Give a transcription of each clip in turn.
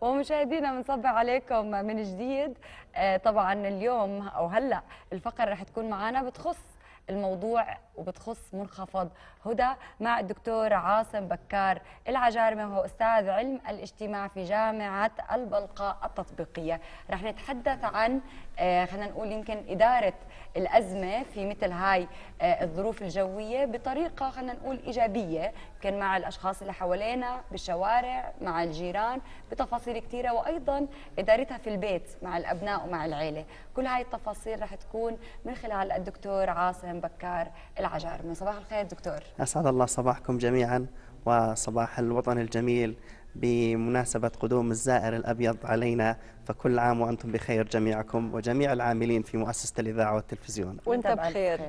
ومشاهدينا بنصبح عليكم من جديد آه، طبعا اليوم او هلا الفقره رح تكون معنا بتخص الموضوع وبتخص منخفض هدى مع الدكتور عاصم بكار العجارمة وهو أستاذ علم الاجتماع في جامعة البلقاء التطبيقية رح نتحدث عن آه، خلينا نقول يمكن إدارة الأزمة في مثل هاي آه، الظروف الجوية بطريقة خلينا نقول إيجابية يمكن مع الأشخاص اللي حوالينا بالشوارع مع الجيران بتفاصيل كثيرة وأيضا إدارتها في البيت مع الأبناء ومع العيلة كل هاي التفاصيل رح تكون من خلال الدكتور عاصم سالم بكار العجار من صباح الخير دكتور أسعد الله صباحكم جميعا وصباح الوطن الجميل بمناسبة قدوم الزائر الأبيض علينا فكل عام وأنتم بخير جميعكم وجميع العاملين في مؤسسة الإذاعة والتلفزيون وأنت بخير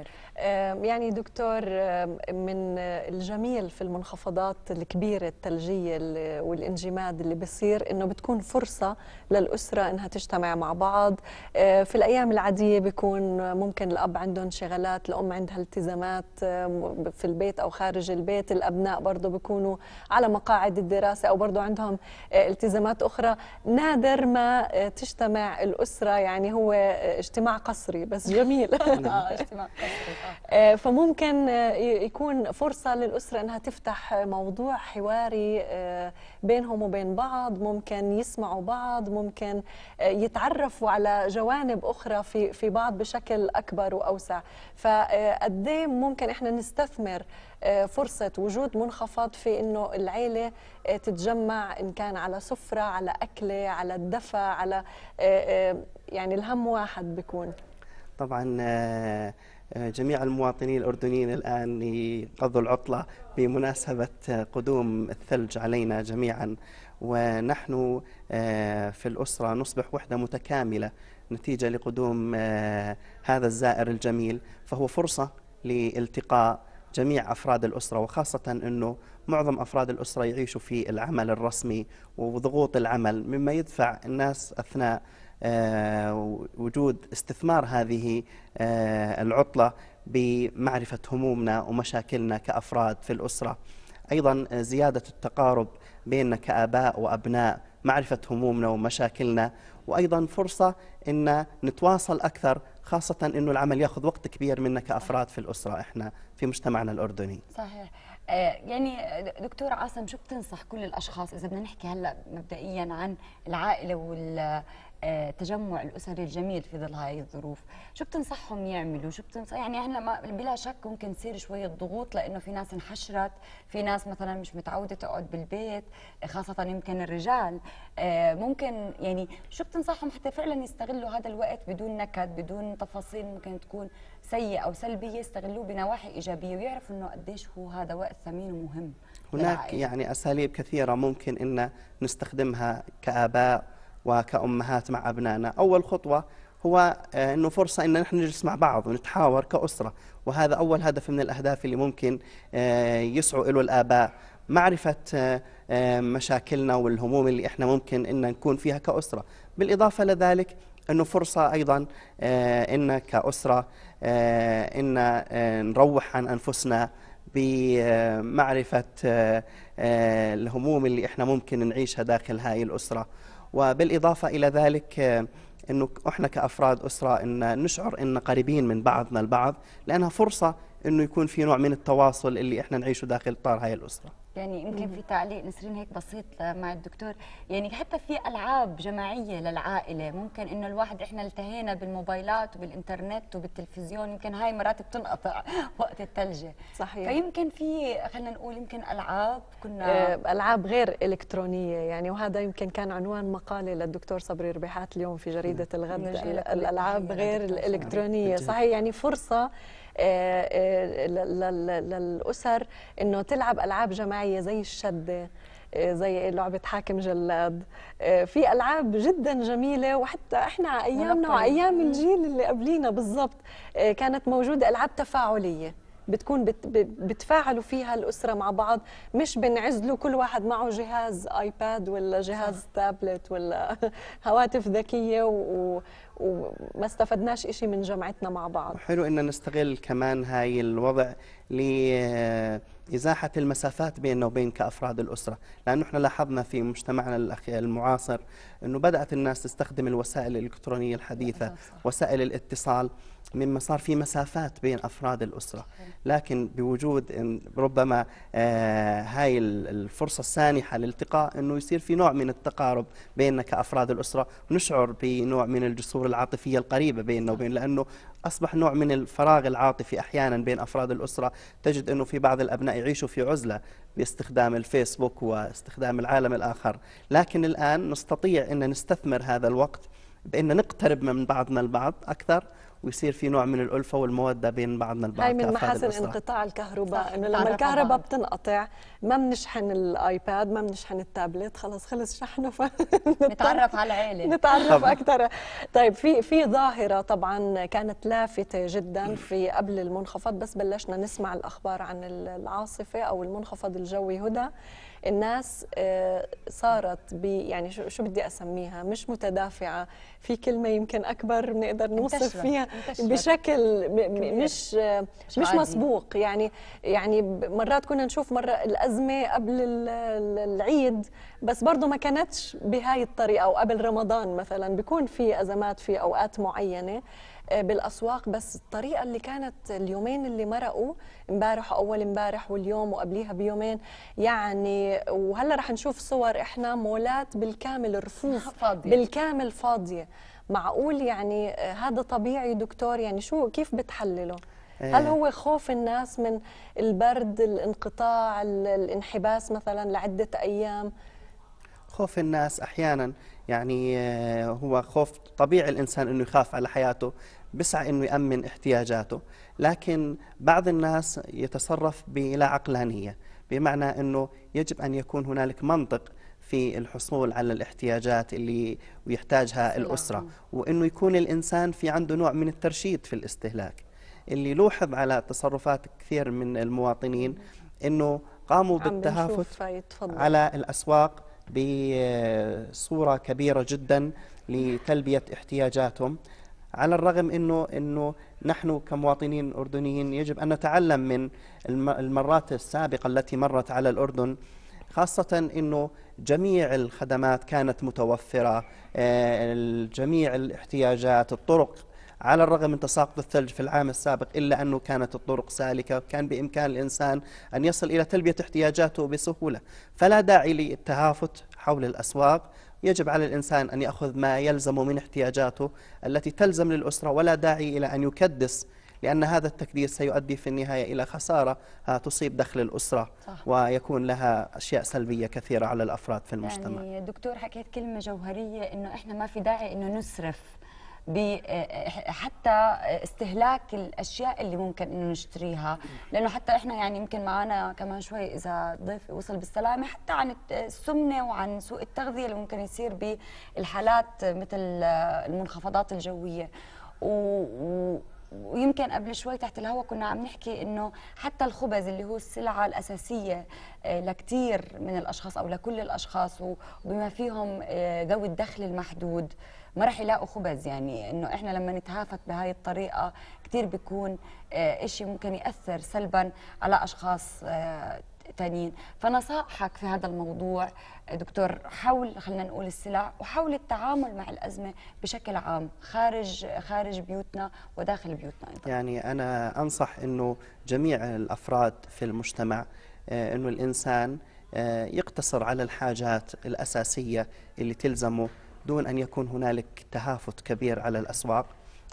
يعني دكتور من الجميل في المنخفضات الكبيرة الثلجية والانجماد اللي بصير أنه بتكون فرصة للأسرة أنها تجتمع مع بعض آه، في الأيام العادية بيكون ممكن الأب عنده انشغالات الأم عندها التزامات في البيت أو خارج البيت الأبناء برضه بيكونوا على مقاعد الدراسة أو برضه برضو عندهم آه، التزامات أخرى نادر ما آه، تجتمع الأسرة يعني هو آه، اجتماع قصري بس جميل نعم. فممكن يكون فرصة للأسرة أنها تفتح موضوع حواري بينهم وبين بعض ممكن يسمعوا بعض ممكن آه، يتعرفوا على جوانب أخرى في, في بعض بشكل أكبر وأوسع فقد آه، إيه ممكن إحنا نستثمر آه، فرصة وجود منخفض في أنه العيلة تتجمع إن كان على سفرة على أكلة على الدفع على يعني الهم واحد بيكون طبعا آه، جميع المواطنين الأردنيين الآن يقضوا العطلة بمناسبة قدوم الثلج علينا جميعا ونحن آه، في الأسرة نصبح وحدة متكاملة نتيجة لقدوم آه، هذا الزائر الجميل فهو فرصة لالتقاء جميع أفراد الأسرة وخاصة أنه معظم أفراد الأسرة يعيشوا في العمل الرسمي وضغوط العمل مما يدفع الناس أثناء آه، وجود استثمار هذه آه، العطلة بمعرفة همومنا ومشاكلنا كأفراد في الأسرة أيضا آه، زيادة التقارب بيننا كآباء وأبناء معرفة همومنا ومشاكلنا وأيضا فرصة أن نتواصل أكثر خاصة أنه العمل يأخذ وقت كبير منا كأفراد في الأسرة إحنا في مجتمعنا الأردني صحيح يعني دكتور عاصم شو بتنصح كل الاشخاص اذا بدنا نحكي هلا مبدئيا عن العائله وال آه، تجمع الاسري الجميل في ظل هاي الظروف شو بتنصحهم يعملوا شو بتنصح يعني احنا ما بلا شك ممكن تصير شويه ضغوط لانه في ناس انحشرت في ناس مثلا مش متعوده تقعد بالبيت خاصه يمكن الرجال آه، ممكن يعني شو بتنصحهم حتى فعلا يستغلوا هذا الوقت بدون نكد بدون تفاصيل ممكن تكون سيئه او سلبيه يستغلوه بنواحي ايجابيه ويعرفوا انه قديش هو هذا وقت ثمين ومهم هناك يعني اساليب كثيره ممكن ان نستخدمها كاباء وكأمهات مع أبنائنا أول خطوة هو آه، أنه فرصة أن نحن نجلس مع بعض ونتحاور كأسرة وهذا أول هدف من الأهداف اللي ممكن آه، يسعوا له الآباء معرفة آه، مشاكلنا والهموم اللي إحنا ممكن أن نكون فيها كأسرة بالإضافة لذلك أنه فرصة أيضا أن كأسرة أن نروح عن أنفسنا بمعرفة الهموم اللي إحنا ممكن نعيشها داخل هاي الأسرة وبالاضافه الى ذلك آه، انه احنا كافراد اسره ان نشعر ان قريبين من بعضنا البعض لانها فرصه انه يكون في نوع من التواصل اللي احنا نعيشه داخل اطار هاي الاسره يعني يمكن في تعليق نسرين هيك بسيط مع الدكتور يعني حتى في العاب جماعيه للعائله ممكن انه الواحد احنا التهينا بالموبايلات وبالانترنت وبالتلفزيون يمكن هاي مرات بتنقطع وقت الثلجه صحيح فيمكن في خلينا نقول يمكن العاب كنا إيه، العاب غير الكترونيه يعني وهذا يمكن كان عنوان مقاله للدكتور صبري ربيحات اليوم في جريده الغد الالعاب غير الالكترونيه صحيح يعني فرصه آه، آه، للاسر انه تلعب العاب جماعيه زي الشده آه، زي لعبة حاكم جلاد في ألعاب جدا جميلة وحتى إحنا أيامنا وأيام الجيل اللي قبلينا بالضبط كانت موجودة ألعاب تفاعلية بتكون بت بتفاعلوا فيها الاسره مع بعض مش بنعزلوا كل واحد معه جهاز ايباد ولا جهاز صح. تابلت ولا هواتف ذكيه وما استفدناش شيء من جمعتنا مع بعض حلو ان نستغل كمان هاي الوضع إزاحة المسافات بيننا وبين كأفراد الأسرة لأنه إحنا لاحظنا في مجتمعنا المعاصر أنه بدأت الناس تستخدم الوسائل الإلكترونية الحديثة وسائل الاتصال مما صار في مسافات بين أفراد الأسرة لكن بوجود ربما آه، هاي الفرصة السانحة للالتقاء أنه يصير في نوع من التقارب بيننا كأفراد الأسرة ونشعر بنوع من الجسور العاطفية القريبة بيننا وبين لأنه أصبح نوع من الفراغ العاطفي أحيانا بين أفراد الأسرة تجد أنه في بعض الأبناء يعيشوا في عزلة باستخدام الفيسبوك واستخدام العالم الآخر لكن الآن نستطيع أن نستثمر هذا الوقت بأن نقترب من بعضنا البعض أكثر ويصير في نوع من الالفه والموده بين بعضنا البعض هي من محاسن انقطاع الكهرباء انه لما الكهرباء بتنقطع ما بنشحن الايباد ما بنشحن التابلت خلص خلص شحنه ف... نتعرف على العيله نتعرف اكثر طيب في في ظاهره طبعا كانت لافته جدا في قبل المنخفض بس بلشنا نسمع الاخبار عن العاصفه او المنخفض الجوي هدى الناس آه، صارت بي يعني شو بدي اسميها مش متدافعه في كلمه يمكن اكبر بنقدر نوصف فيها بشكل مش مش, مش مسبوق يعني يعني مرات كنا نشوف مره الازمه قبل العيد بس برضه ما كانتش بهاي الطريقه او قبل رمضان مثلا بيكون في ازمات في اوقات معينه بالاسواق بس الطريقه اللي كانت اليومين اللي مرقوا امبارح اول امبارح واليوم وقبليها بيومين يعني وهلا رح نشوف صور احنا مولات بالكامل رفوف فاضية. بالكامل فاضيه معقول يعني آه، هذا طبيعي دكتور يعني شو كيف بتحلله إيه. هل هو خوف الناس من البرد الانقطاع الانحباس مثلا لعده ايام خوف الناس احيانا يعني آه، هو خوف طبيعي الانسان انه يخاف على حياته بسعى انه يامن احتياجاته لكن بعض الناس يتصرف بلا عقلانيه بمعنى انه يجب ان يكون هنالك منطق في الحصول على الاحتياجات اللي يحتاجها نعم. الاسره وانه يكون الانسان في عنده نوع من الترشيد في الاستهلاك اللي لوحظ على تصرفات كثير من المواطنين نعم. انه قاموا بالتهافت على الاسواق بصوره كبيره جدا لتلبيه احتياجاتهم على الرغم انه انه نحن كمواطنين اردنيين يجب ان نتعلم من المرات السابقه التي مرت على الاردن خاصة أنه جميع الخدمات كانت متوفرة آه، جميع الاحتياجات الطرق على الرغم من تساقط الثلج في العام السابق إلا أنه كانت الطرق سالكة كان بإمكان الإنسان أن يصل إلى تلبية احتياجاته بسهولة فلا داعي للتهافت حول الأسواق يجب على الإنسان أن يأخذ ما يلزم من احتياجاته التي تلزم للأسرة ولا داعي إلى أن يكدس لأن هذا التكديس سيؤدي في النهاية إلى خسارة تصيب دخل الأسرة صح. ويكون لها أشياء سلبية كثيرة على الأفراد في المجتمع يعني دكتور حكيت كلمة جوهرية أنه إحنا ما في داعي أنه نسرف حتى استهلاك الاشياء اللي ممكن انه نشتريها لانه حتى احنا يعني يمكن معنا كمان شوي اذا ضيف وصل بالسلامه حتى عن السمنه وعن سوء التغذيه اللي ممكن يصير بالحالات مثل المنخفضات الجويه و... ويمكن قبل شوي تحت الهواء كنا عم نحكي انه حتى الخبز اللي هو السلعه الاساسيه آه، لكثير من الاشخاص او لكل الاشخاص وبما فيهم آه، ذوي الدخل المحدود ما راح يلاقوا خبز يعني انه احنا لما نتهافت بهاي الطريقه كثير بيكون آه، شيء ممكن ياثر سلبا على اشخاص تانيين فنصائحك في هذا الموضوع دكتور حول خلينا نقول السلع وحول التعامل مع الأزمة بشكل عام خارج خارج بيوتنا وداخل بيوتنا أيضا يعني أنا أنصح أنه جميع الأفراد في المجتمع آه، أنه الإنسان آه، يقتصر على الحاجات الأساسية اللي تلزمه دون أن يكون هنالك تهافت كبير على الأسواق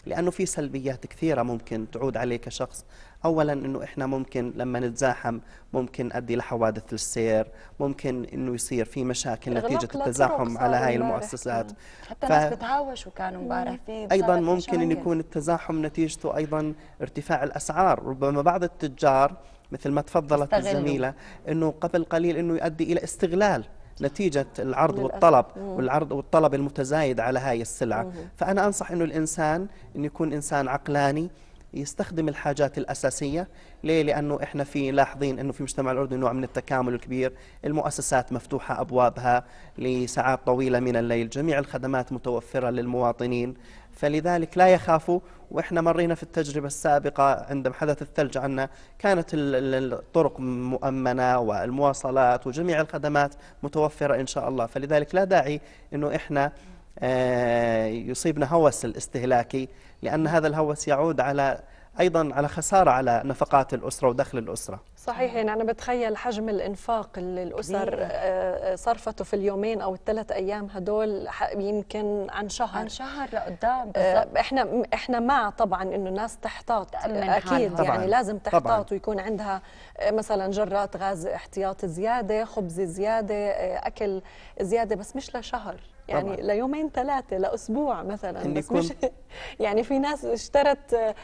لأنه في سلبيات كثيرة ممكن تعود عليك كشخص اولا انه احنا ممكن لما نتزاحم ممكن ادي لحوادث السير ممكن انه يصير في مشاكل نتيجه التزاحم على هاي المؤسسات حتى ف... ناس بتهاوشوا كانوا امبارح في ايضا ممكن ان يكون التزاحم نتيجته ايضا ارتفاع الاسعار ربما بعض التجار مثل ما تفضلت استغلوا. الزميله انه قبل قليل انه يؤدي الى استغلال نتيجة العرض والطلب والعرض والطلب المتزايد على هاي السلعة فأنا أنصح أنه الإنسان أن يكون إنسان عقلاني يستخدم الحاجات الأساسية ليه؟ لأنه إحنا في لاحظين أنه في مجتمع الأردني نوع من التكامل الكبير المؤسسات مفتوحة أبوابها لساعات طويلة من الليل جميع الخدمات متوفرة للمواطنين فلذلك لا يخافوا واحنا مرينا في التجربه السابقه عندما حدث الثلج عنا كانت الطرق مؤمنه والمواصلات وجميع الخدمات متوفره ان شاء الله فلذلك لا داعي انه احنا آه، يصيبنا هوس الاستهلاكي لأن هذا الهوس يعود على ايضا على خساره على نفقات الاسره ودخل الاسره صحيح يعني انا بتخيل حجم الانفاق اللي الاسر آه، صرفته في اليومين او الثلاث ايام هدول يمكن عن شهر عن شهر لقدام آه، بالضبط احنا احنا مع طبعا انه الناس تحتاط اكيد يعني طبعاً. يعني لازم تحتاط طبعاً. ويكون عندها آه، مثلا جرات غاز احتياطي زياده خبز زياده اكل زياده بس مش لشهر يعني طبعا. ليومين ثلاثه لاسبوع مثلا إن بس يكون... مش يعني في ناس اشترت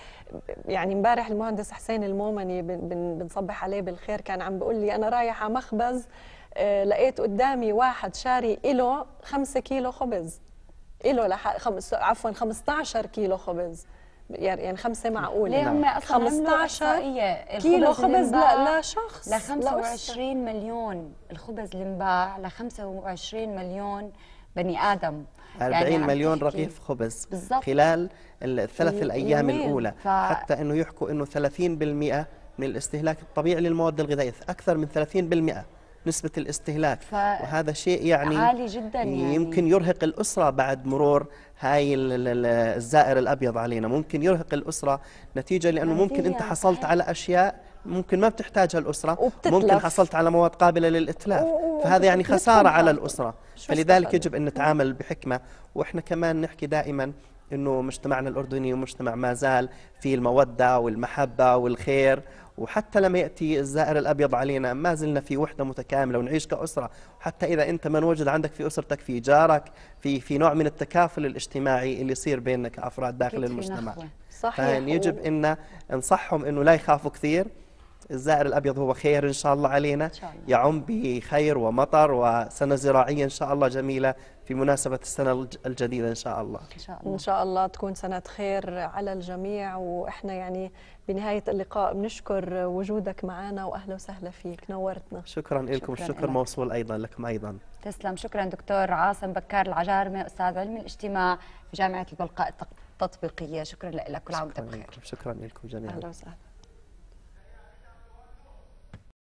يعني امبارح المهندس حسين المومني بنصبح عليه بالخير كان عم بيقول لي انا رايح على مخبز آه، لقيت قدامي واحد شاري له 5 كيلو خبز له لح... خمس... عفوا 15 كيلو خبز يعني, يعني خمسة معقولة ليه هم اصلا 15 كيلو خبز لا لشخص ل 25 مليون الخبز اللي انباع ل 25 مليون بني آدم 40 يعني مليون رغيف خبز بالزبط. خلال الثلاث الأيام يمين. الأولى ف... حتى أنه يحكوا أنه 30% من الاستهلاك الطبيعي للمواد الغذائية أكثر من 30% نسبة الاستهلاك ف... وهذا شيء يعني عالي جدا يعني يمكن يرهق الأسرة بعد مرور هاي الزائر الأبيض علينا ممكن يرهق الأسرة نتيجة لأنه ممكن أنت حصلت على أشياء ممكن ما بتحتاجها الأسرة وبتتلف. ممكن حصلت على مواد قابلة للإتلاف فهذا يعني خسارة على الأسرة فلذلك يجب أن نتعامل بحكمة وإحنا كمان نحكي دائما أنه مجتمعنا الأردني مجتمع ما زال فيه المودة والمحبة والخير وحتى لما يأتي الزائر الأبيض علينا ما زلنا في وحدة متكاملة ونعيش كأسرة حتى إذا أنت من وجد عندك في أسرتك في جارك في, في نوع من التكافل الاجتماعي اللي يصير بيننا كأفراد داخل المجتمع صحيح يجب أن نصحهم أنه لا يخافوا كثير الزائر الأبيض هو خير إن شاء الله علينا إن شاء الله. يعم بخير ومطر وسنة زراعية إن شاء الله جميلة في مناسبة السنة الجديدة إن شاء الله إن شاء الله, إن شاء الله تكون سنة خير على الجميع وإحنا يعني بنهاية اللقاء بنشكر وجودك معنا وأهلا وسهلا فيك نورتنا شكرا لكم الشكر موصول أيضا لكم أيضا تسلم شكرا دكتور عاصم بكار العجارمة أستاذ علم الاجتماع في جامعة البلقاء التطبيقية شكرا لك كل عام وأنت بخير شكرا لكم جميعا أهلا وسهلا